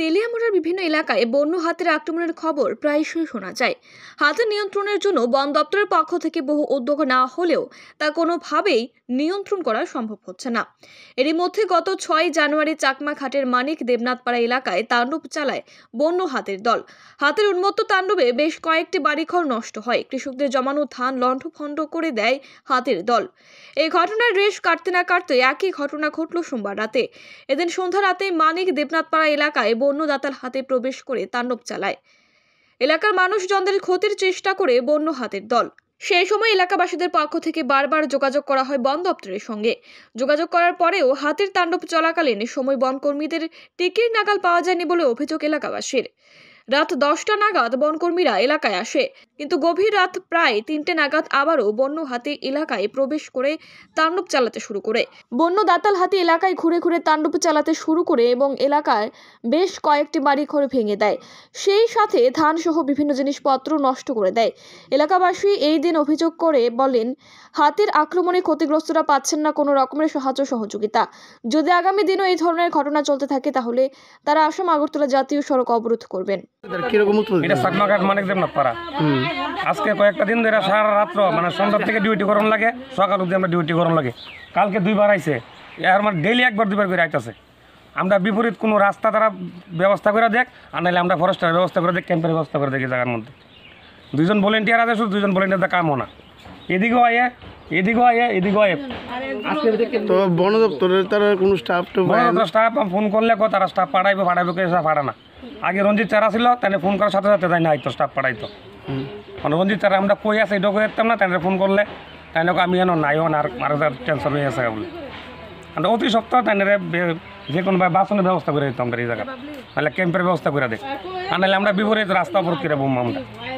তেলিয়ামোড়ার বিভিন্ন এলাকায় বন্য হাতের আক্রমণের খবর প্রায়শই শোনা যায় হাতে নিয়ন্ত্রণের জন্য বন দপ্তরের পক্ষ থেকে বহু উদ্যোগ না হলেও তা কোনোভাবেই নিয়ন্ত্রণ করা সম্ভব হচ্ছে না এরই মধ্যে গত ছয় জানুয়ারি চাকমা ঘাটের মানিক দেবনাথপাড়া এলাকায় তাণ্ডব চালায় বন্য হাতের দল হাতের উন্মত্ত তাণ্ডবে বেশ কয়েকটি বাড়িঘর নষ্ট হয় কৃষকদের জমানো ধান লণ্ঠভণ্ড করে দেয় হাতের দল এই ঘটনার রেশ কাটতে না কাটতে একই ঘটনা ঘটল সোমবার রাতে এদিন সন্ধ্যা রাতে মানিক দেবনাথপাড়া এলাকায় বন বন্যদাতার হাতে প্রবেশ করে তাণ্ডব চালায় এলাকার মানুষজনদের ক্ষতির চেষ্টা করে বন্য হাতের দল সেই সময় এলাকাবাসীদের পক্ষ থেকে বারবার যোগাযোগ করা হয় বন দপ্তরের সঙ্গে যোগাযোগ করার পরেও হাতের তাণ্ডব চলাকালীন সময় বনকর্মীদের টিকির নাগাল পাওয়া যায়নি বলে অভিযোগ এলাকাবাসীর রাত দশটা নাগাদ বনকর্মীরা এলাকায় আসে কিন্তু গভীর রাত প্রায় তিনটে নাগাদ আবারও বন্য হাতি এলাকায় প্রবেশ করে তাণ্ডব চালাতে শুরু করে বন্য দাতাল হাতি এলাকায় ঘুরে ঘুরে তাণ্ডব চালাতে শুরু করে এবং এলাকায় বেশ কয়েকটি বাড়ি ঘরে ভেঙে দেয় সেই সাথে ধানসহ বিভিন্ন জিনিসপত্র নষ্ট করে দেয় এলাকাবাসী এই দিন অভিযোগ করে বলেন হাতির আক্রমণে ক্ষতিগ্রস্তরা পাচ্ছেন না কোনো রকমের সাহায্য সহযোগিতা যদি আগামী দিনও এই ধরনের ঘটনা চলতে থাকে তাহলে তারা আসাম আগরতলা জাতীয় সড়ক অবরোধ করবেন কিরকম উৎপাদন এটা সাকমাঘাট মানিক দেবনাথ পাড়া আজকে কয়েকটা দিন ধরে সারা রাত্র মানে সন্ধ্যা থেকে ডিউটি গরম লাগে সকাল অবধি আমরা ডিউটি গরম লাগে কালকে দুইবার আইসে এর মানে ডেইলি একবার দুইবার করে আইতেছে আমরা বিপরীত কোনো রাস্তা তারা ব্যবস্থা করে দেখ আর নাহলে আমরা ফরেস্টের ব্যবস্থা করে দেখ ক্যাম্পের ব্যবস্থা করে দেখি জায়গার মধ্যে দুজন ভলেন্টিয়ার আছে শুধু দুজন ভলেন্টিয়ার কামও না এদিকেও আয়ে এদিকেও আয়ে এদিকেও আয়ে তো বন দপ্তরের তারা কোনো স্টাফ স্টাফ ফোন করলে তারা স্টাফ পাঠাইবে পাঠাইবে কে ফাটা না আগে রঞ্জিত চারা ছিল তাহলে ফোন করার সাথে সাথে তাই না আইতো স্টাফ পাঠাইতো মানে রঞ্জিত চারা আমরা কই আছে কই করতাম না তাহলে ফোন করলে তাহলে আমি এন নাইও আর মারে যাওয়ার টেনশন হয়ে আছে বলে আমি অতি সপ্তাহ তাহলে যে কোনো বাসনের ব্যবস্থা করে দিতাম এই জায়গা আচ্ছা, নাহলে ক্যাম্পের ব্যবস্থা করে দেয় আর নাহলে আমরা বিপরীত রাস্তা অবরোধ করে বোম আমরা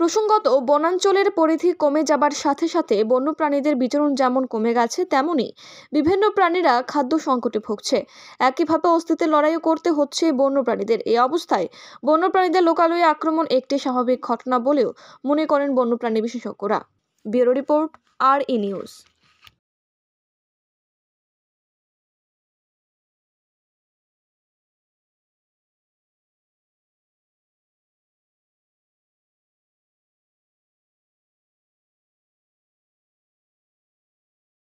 প্রসঙ্গত বনাঞ্চলের পরিধি কমে যাবার সাথে সাথে বন্যপ্রাণীদের বিচরণ যেমন কমে গেছে তেমনি বিভিন্ন প্রাণীরা খাদ্য সংকটে ভুগছে একইভাবে অস্তিত্বের লড়াইও করতে হচ্ছে বন্যপ্রাণীদের এই অবস্থায় বন্যপ্রাণীদের লোকালয়ে আক্রমণ একটি স্বাভাবিক ঘটনা বলেও মনে করেন বন্যপ্রাণী বিশেষজ্ঞরা ব্যুরো রিপোর্ট আর ই নিউজ